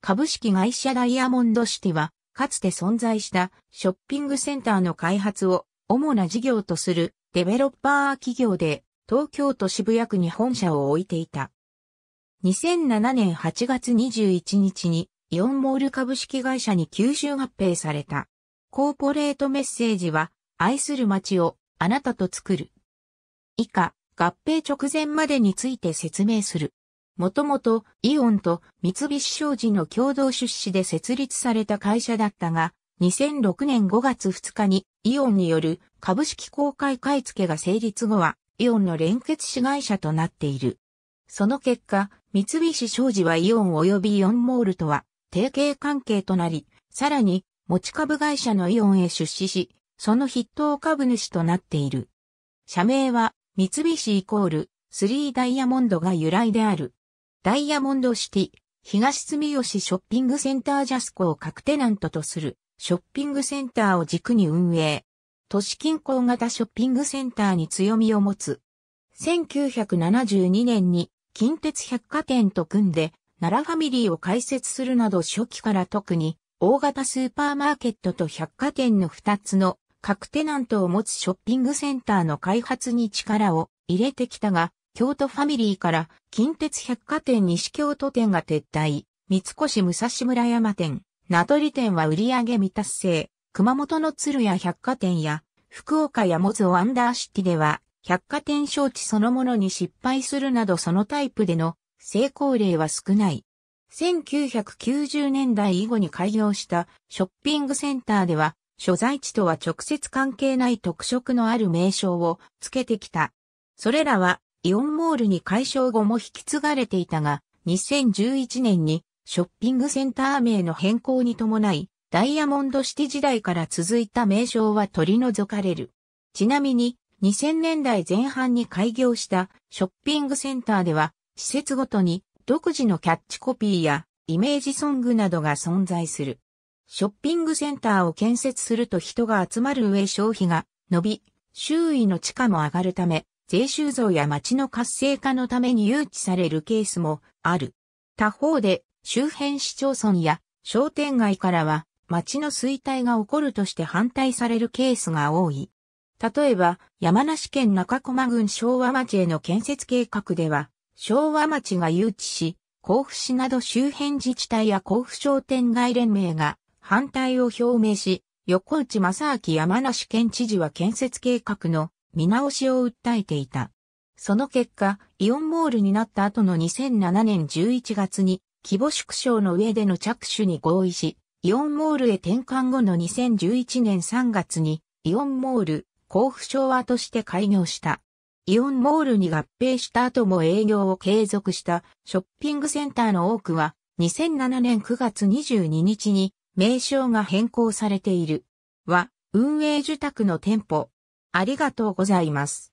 株式会社ダイヤモンドシティは、かつて存在したショッピングセンターの開発を主な事業とするデベロッパー企業で、東京都渋谷区に本社を置いていた。2007年8月21日にイオンモール株式会社に吸収合併された。コーポレートメッセージは、愛する街をあなたと作る。以下、合併直前までについて説明する。もともとイオンと三菱商事の共同出資で設立された会社だったが、2006年5月2日にイオンによる株式公開買付が成立後は、イオンの連結子会社となっている。その結果、三菱商事はイオン及びイオンモールとは、提携関係となり、さらに、持ち株会社のイオンへ出資し、その筆頭株主となっている。社名は、三菱イコール、スリーダイヤモンドが由来である。ダイヤモンドシティ、東住吉ショッピングセンタージャスコを各テナントとするショッピングセンターを軸に運営。都市近郊型ショッピングセンターに強みを持つ。1972年に近鉄百貨店と組んで奈良ファミリーを開設するなど初期から特に大型スーパーマーケットと百貨店の2つの各テナントを持つショッピングセンターの開発に力を入れてきたが、京都ファミリーから近鉄百貨店西京都店が撤退、三越武蔵村山店、名取店は売上未達成、熊本の鶴屋百貨店や福岡やモズワアンダーシティでは百貨店招致そのものに失敗するなどそのタイプでの成功例は少ない。1990年代以後に開業したショッピングセンターでは所在地とは直接関係ない特色のある名称を付けてきた。それらはイオンモールに解消後も引き継がれていたが、2011年にショッピングセンター名の変更に伴い、ダイヤモンドシティ時代から続いた名称は取り除かれる。ちなみに、2000年代前半に開業したショッピングセンターでは、施設ごとに独自のキャッチコピーやイメージソングなどが存在する。ショッピングセンターを建設すると人が集まる上消費が伸び、周囲の地価も上がるため、税収増や町の活性化のために誘致されるケースもある。他方で、周辺市町村や商店街からは町の衰退が起こるとして反対されるケースが多い。例えば、山梨県中駒郡昭和町への建設計画では、昭和町が誘致し、甲府市など周辺自治体や甲府商店街連盟が反対を表明し、横内正明山梨県知事は建設計画の見直しを訴えていた。その結果、イオンモールになった後の2007年11月に、規模縮小の上での着手に合意し、イオンモールへ転換後の2011年3月に、イオンモール、甲府昭和として開業した。イオンモールに合併した後も営業を継続したショッピングセンターの多くは、2007年9月22日に名称が変更されている。は、運営受託の店舗、ありがとうございます。